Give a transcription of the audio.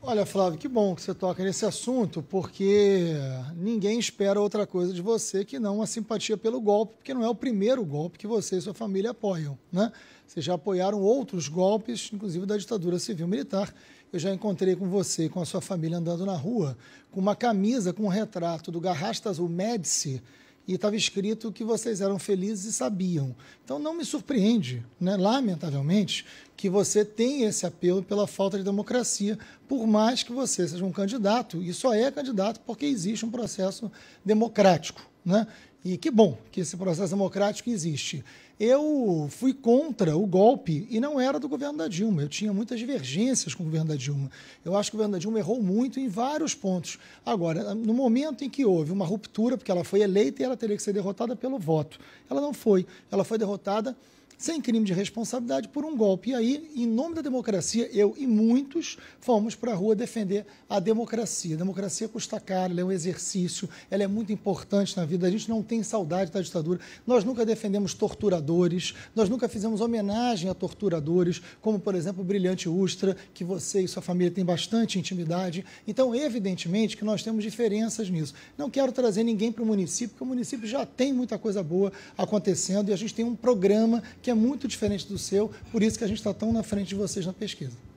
Olha, Flávio, que bom que você toca nesse assunto, porque ninguém espera outra coisa de você que não a simpatia pelo golpe, porque não é o primeiro golpe que você e sua família apoiam, né? Vocês já apoiaram outros golpes, inclusive da ditadura civil-militar. Eu já encontrei com você e com a sua família andando na rua, com uma camisa com um retrato do Garrastazu o Médici, e estava escrito que vocês eram felizes e sabiam. Então não me surpreende, né, lamentavelmente, que você tem esse apelo pela falta de democracia, por mais que você seja um candidato, e só é candidato porque existe um processo democrático. Né? E que bom que esse processo democrático existe. Eu fui contra o golpe e não era do governo da Dilma. Eu tinha muitas divergências com o governo da Dilma. Eu acho que o governo da Dilma errou muito em vários pontos. Agora, no momento em que houve uma ruptura, porque ela foi eleita e ela teria que ser derrotada pelo voto, ela não foi. Ela foi derrotada sem crime de responsabilidade por um golpe. E aí, em nome da democracia, eu e muitos fomos para a rua defender a democracia. A democracia custa caro, ela é um exercício, ela é muito importante na vida. A gente não tem saudade da ditadura. Nós nunca defendemos torturadores, nós nunca fizemos homenagem a torturadores, como, por exemplo, o brilhante Ustra, que você e sua família têm bastante intimidade. Então, evidentemente que nós temos diferenças nisso. Não quero trazer ninguém para o município, porque o município já tem muita coisa boa acontecendo e a gente tem um programa que que é muito diferente do seu, por isso que a gente está tão na frente de vocês na pesquisa.